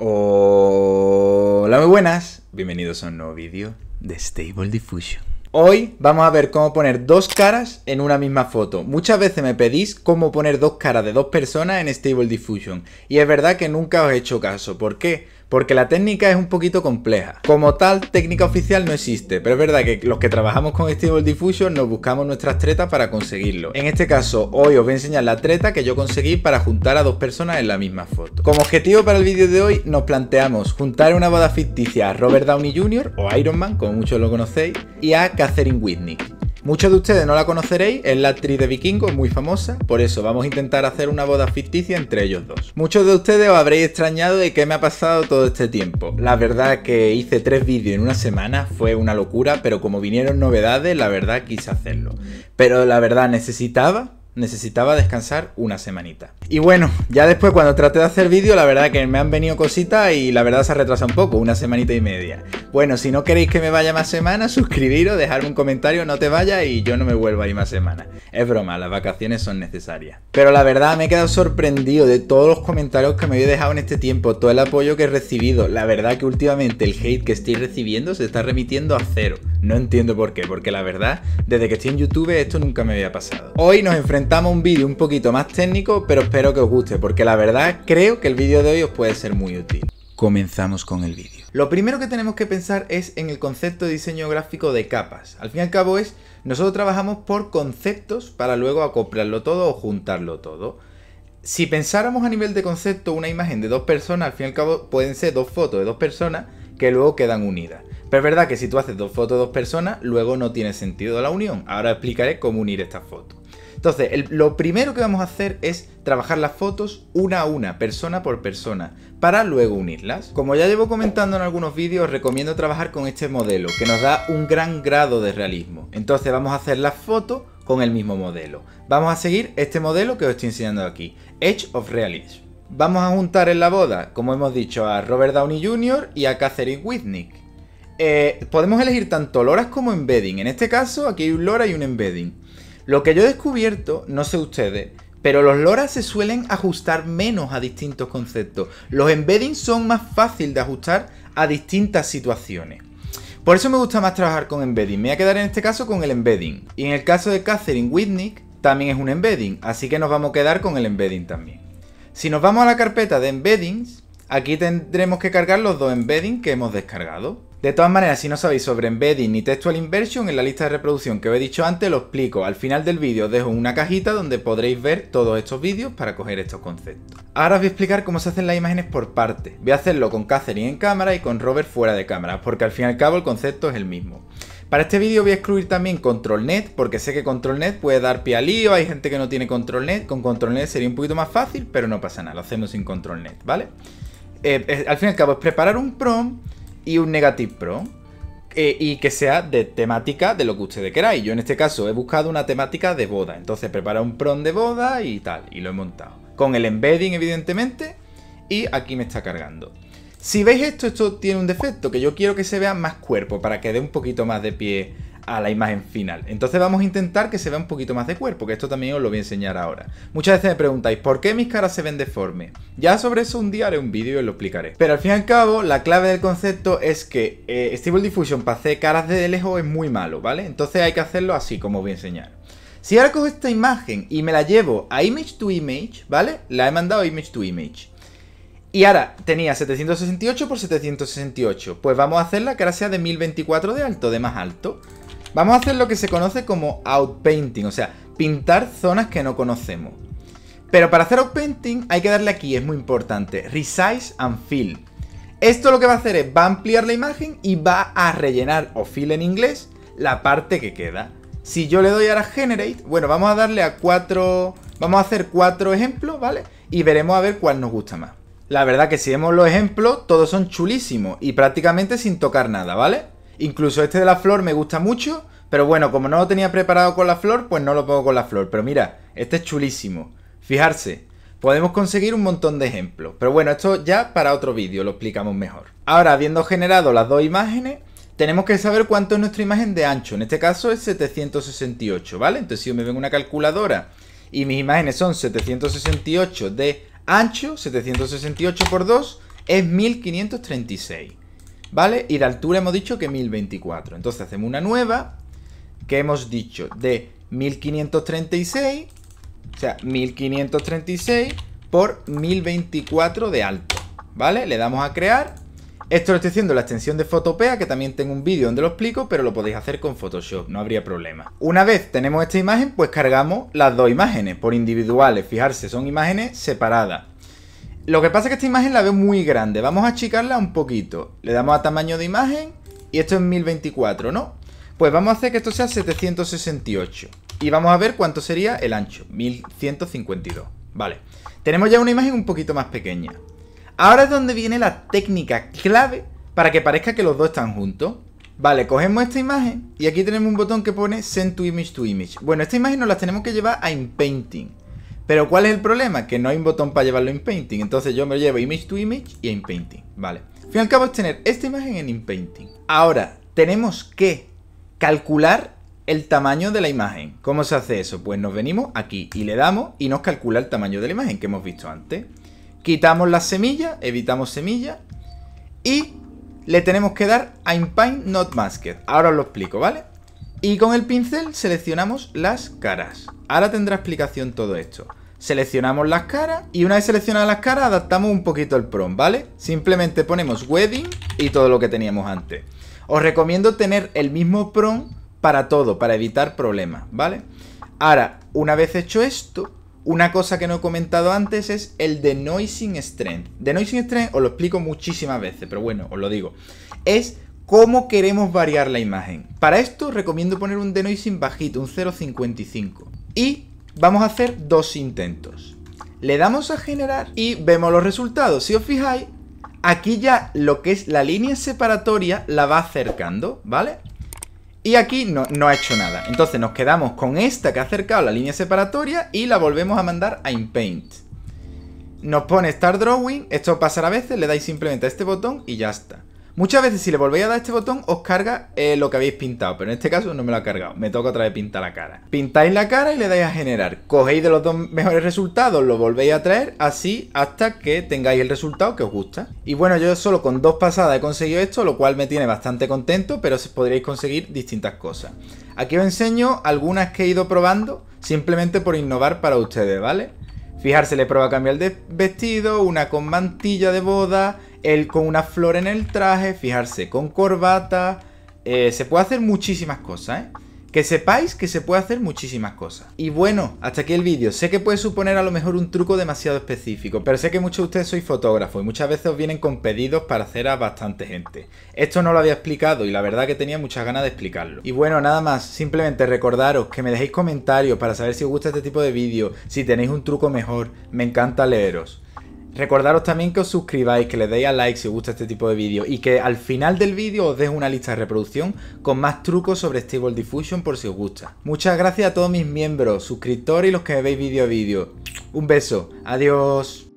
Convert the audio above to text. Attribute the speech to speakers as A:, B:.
A: Hola, muy buenas. Bienvenidos a un nuevo vídeo de Stable Diffusion. Hoy vamos a ver cómo poner dos caras en una misma foto. Muchas veces me pedís cómo poner dos caras de dos personas en Stable Diffusion. Y es verdad que nunca os he hecho caso. ¿Por qué? porque la técnica es un poquito compleja. Como tal, técnica oficial no existe, pero es verdad que los que trabajamos con Stable Diffusion nos buscamos nuestras tretas para conseguirlo. En este caso, hoy os voy a enseñar la treta que yo conseguí para juntar a dos personas en la misma foto. Como objetivo para el vídeo de hoy, nos planteamos juntar una boda ficticia a Robert Downey Jr. o Iron Man, como muchos lo conocéis, y a Catherine Whitney. Muchos de ustedes no la conoceréis, es la actriz de Vikingo, muy famosa, por eso vamos a intentar hacer una boda ficticia entre ellos dos. Muchos de ustedes os habréis extrañado de qué me ha pasado todo este tiempo. La verdad que hice tres vídeos en una semana, fue una locura, pero como vinieron novedades, la verdad quise hacerlo. Pero la verdad necesitaba necesitaba descansar una semanita. Y bueno, ya después cuando traté de hacer vídeo, la verdad que me han venido cositas y la verdad se retrasa un poco, una semanita y media. Bueno, si no queréis que me vaya más semana, suscribiros, dejarme un comentario, no te vayas y yo no me vuelvo ahí más semana. Es broma, las vacaciones son necesarias. Pero la verdad me he quedado sorprendido de todos los comentarios que me habéis dejado en este tiempo, todo el apoyo que he recibido. La verdad que últimamente el hate que estoy recibiendo se está remitiendo a cero. No entiendo por qué, porque la verdad, desde que estoy en YouTube esto nunca me había pasado. Hoy nos enfrentamos un vídeo un poquito más técnico, pero espero que os guste, porque la verdad creo que el vídeo de hoy os puede ser muy útil. Comenzamos con el vídeo. Lo primero que tenemos que pensar es en el concepto de diseño gráfico de capas. Al fin y al cabo es, nosotros trabajamos por conceptos para luego acoplarlo todo o juntarlo todo. Si pensáramos a nivel de concepto una imagen de dos personas, al fin y al cabo pueden ser dos fotos de dos personas que luego quedan unidas. Pero es verdad que si tú haces dos fotos de dos personas, luego no tiene sentido la unión. Ahora explicaré cómo unir estas fotos. Entonces, lo primero que vamos a hacer es trabajar las fotos una a una, persona por persona, para luego unirlas. Como ya llevo comentando en algunos vídeos, recomiendo trabajar con este modelo, que nos da un gran grado de realismo. Entonces vamos a hacer las fotos con el mismo modelo. Vamos a seguir este modelo que os estoy enseñando aquí, Edge of Realism. Vamos a juntar en la boda, como hemos dicho, a Robert Downey Jr. y a Catherine Whitney. Eh, podemos elegir tanto loras como embedding. En este caso, aquí hay un lora y un embedding. Lo que yo he descubierto, no sé ustedes, pero los LoRa se suelen ajustar menos a distintos conceptos. Los embeddings son más fáciles de ajustar a distintas situaciones. Por eso me gusta más trabajar con embedding. Me voy a quedar en este caso con el embedding. Y en el caso de Catherine Whitnick, también es un embedding, así que nos vamos a quedar con el embedding también. Si nos vamos a la carpeta de embeddings, aquí tendremos que cargar los dos embeddings que hemos descargado. De todas maneras, si no sabéis sobre embedding ni textual inversion, en la lista de reproducción que os he dicho antes lo explico. Al final del vídeo dejo una cajita donde podréis ver todos estos vídeos para coger estos conceptos. Ahora os voy a explicar cómo se hacen las imágenes por parte Voy a hacerlo con Catherine en cámara y con Robert fuera de cámara, porque al fin y al cabo el concepto es el mismo. Para este vídeo voy a excluir también ControlNet, porque sé que ControlNet puede dar pie al lío, hay gente que no tiene ControlNet, con ControlNet sería un poquito más fácil, pero no pasa nada, lo hacemos sin ControlNet, ¿vale? Eh, al fin y al cabo es preparar un prompt y un Negative Pro. Eh, y que sea de temática de lo que ustedes queráis. Yo en este caso he buscado una temática de boda. Entonces prepara un prom de boda y tal. Y lo he montado. Con el embedding, evidentemente. Y aquí me está cargando. Si veis esto, esto tiene un defecto, que yo quiero que se vea más cuerpo, para que dé un poquito más de pie a la imagen final. Entonces vamos a intentar que se vea un poquito más de cuerpo, que esto también os lo voy a enseñar ahora. Muchas veces me preguntáis, ¿por qué mis caras se ven deformes? Ya sobre eso un día haré un vídeo y os lo explicaré. Pero al fin y al cabo, la clave del concepto es que eh, Stable Diffusion para hacer caras de lejos es muy malo, ¿vale? Entonces hay que hacerlo así, como os voy a enseñar. Si ahora cojo esta imagen y me la llevo a image to image, ¿vale? La he mandado a image to image. Y ahora tenía 768 por 768. Pues vamos a hacerla que ahora sea de 1024 de alto, de más alto. Vamos a hacer lo que se conoce como outpainting, o sea, pintar zonas que no conocemos. Pero para hacer outpainting hay que darle aquí, es muy importante, resize and fill. Esto lo que va a hacer es, va a ampliar la imagen y va a rellenar, o fill en inglés, la parte que queda. Si yo le doy ahora generate, bueno, vamos a darle a cuatro, vamos a hacer cuatro ejemplos, ¿vale? Y veremos a ver cuál nos gusta más. La verdad que si vemos los ejemplos, todos son chulísimos y prácticamente sin tocar nada, ¿vale? Incluso este de la flor me gusta mucho, pero bueno, como no lo tenía preparado con la flor, pues no lo pongo con la flor. Pero mira, este es chulísimo. Fijarse, podemos conseguir un montón de ejemplos. Pero bueno, esto ya para otro vídeo lo explicamos mejor. Ahora, habiendo generado las dos imágenes, tenemos que saber cuánto es nuestra imagen de ancho. En este caso es 768, ¿vale? Entonces si yo me vengo una calculadora y mis imágenes son 768 de ancho, 768 por 2 es 1536. ¿vale? Y de altura hemos dicho que 1024. Entonces hacemos una nueva que hemos dicho de 1536, o sea, 1536 por 1024 de alto, ¿vale? Le damos a crear. Esto lo estoy haciendo la extensión de Photopea, que también tengo un vídeo donde lo explico, pero lo podéis hacer con Photoshop, no habría problema. Una vez tenemos esta imagen, pues cargamos las dos imágenes por individuales. Fijarse, son imágenes separadas. Lo que pasa es que esta imagen la veo muy grande. Vamos a achicarla un poquito. Le damos a tamaño de imagen y esto es 1024, ¿no? Pues vamos a hacer que esto sea 768. Y vamos a ver cuánto sería el ancho. 1152. Vale. Tenemos ya una imagen un poquito más pequeña. Ahora es donde viene la técnica clave para que parezca que los dos están juntos. Vale, cogemos esta imagen y aquí tenemos un botón que pone Send to Image to Image. Bueno, esta imagen nos la tenemos que llevar a Inpainting. Pero ¿cuál es el problema? Que no hay un botón para llevarlo en Painting. Entonces yo me llevo Image to Image y en Painting. Vale. Al fin y al cabo es tener esta imagen en InPainting. Ahora, tenemos que calcular el tamaño de la imagen. ¿Cómo se hace eso? Pues nos venimos aquí y le damos y nos calcula el tamaño de la imagen que hemos visto antes. Quitamos las semillas, evitamos semilla y le tenemos que dar a InPaint Not Masked. Ahora os lo explico, ¿vale? Y con el pincel seleccionamos las caras. Ahora tendrá explicación todo esto seleccionamos las caras y una vez seleccionadas las caras adaptamos un poquito el prom, ¿vale? Simplemente ponemos wedding y todo lo que teníamos antes. Os recomiendo tener el mismo prom para todo, para evitar problemas, ¿vale? Ahora, una vez hecho esto, una cosa que no he comentado antes es el denoising strength. Denoising strength os lo explico muchísimas veces, pero bueno, os lo digo. Es cómo queremos variar la imagen. Para esto recomiendo poner un denoising bajito, un 0.55. Y Vamos a hacer dos intentos. Le damos a generar y vemos los resultados. Si os fijáis, aquí ya lo que es la línea separatoria la va acercando, ¿vale? Y aquí no, ha hecho nada. Entonces nos quedamos con esta que ha acercado la línea separatoria y la volvemos a mandar a InPaint. Nos pone Start Drawing, esto pasa a veces, le dais simplemente a este botón y ya está. Muchas veces si le volvéis a dar este botón os carga eh, lo que habéis pintado, pero en este caso no me lo ha cargado, me toca otra vez pintar la cara. Pintáis la cara y le dais a generar, cogéis de los dos mejores resultados, lo volvéis a traer así hasta que tengáis el resultado que os gusta. Y bueno, yo solo con dos pasadas he conseguido esto, lo cual me tiene bastante contento, pero podréis conseguir distintas cosas. Aquí os enseño algunas que he ido probando, simplemente por innovar para ustedes, ¿vale? Fijarse, le prueba cambiar de vestido, una con mantilla de boda, el con una flor en el traje, fijarse con corbata. Eh, se puede hacer muchísimas cosas, ¿eh? Que sepáis que se puede hacer muchísimas cosas. Y bueno, hasta aquí el vídeo. Sé que puede suponer a lo mejor un truco demasiado específico, pero sé que muchos de ustedes sois fotógrafos y muchas veces os vienen con pedidos para hacer a bastante gente. Esto no lo había explicado y la verdad que tenía muchas ganas de explicarlo. Y bueno, nada más, simplemente recordaros que me dejéis comentarios para saber si os gusta este tipo de vídeos, si tenéis un truco mejor, me encanta leeros. Recordaros también que os suscribáis, que le deis a like si os gusta este tipo de vídeos y que al final del vídeo os dejo una lista de reproducción con más trucos sobre Stable Diffusion por si os gusta. Muchas gracias a todos mis miembros, suscriptores y los que veis vídeo a vídeo. Un beso, adiós.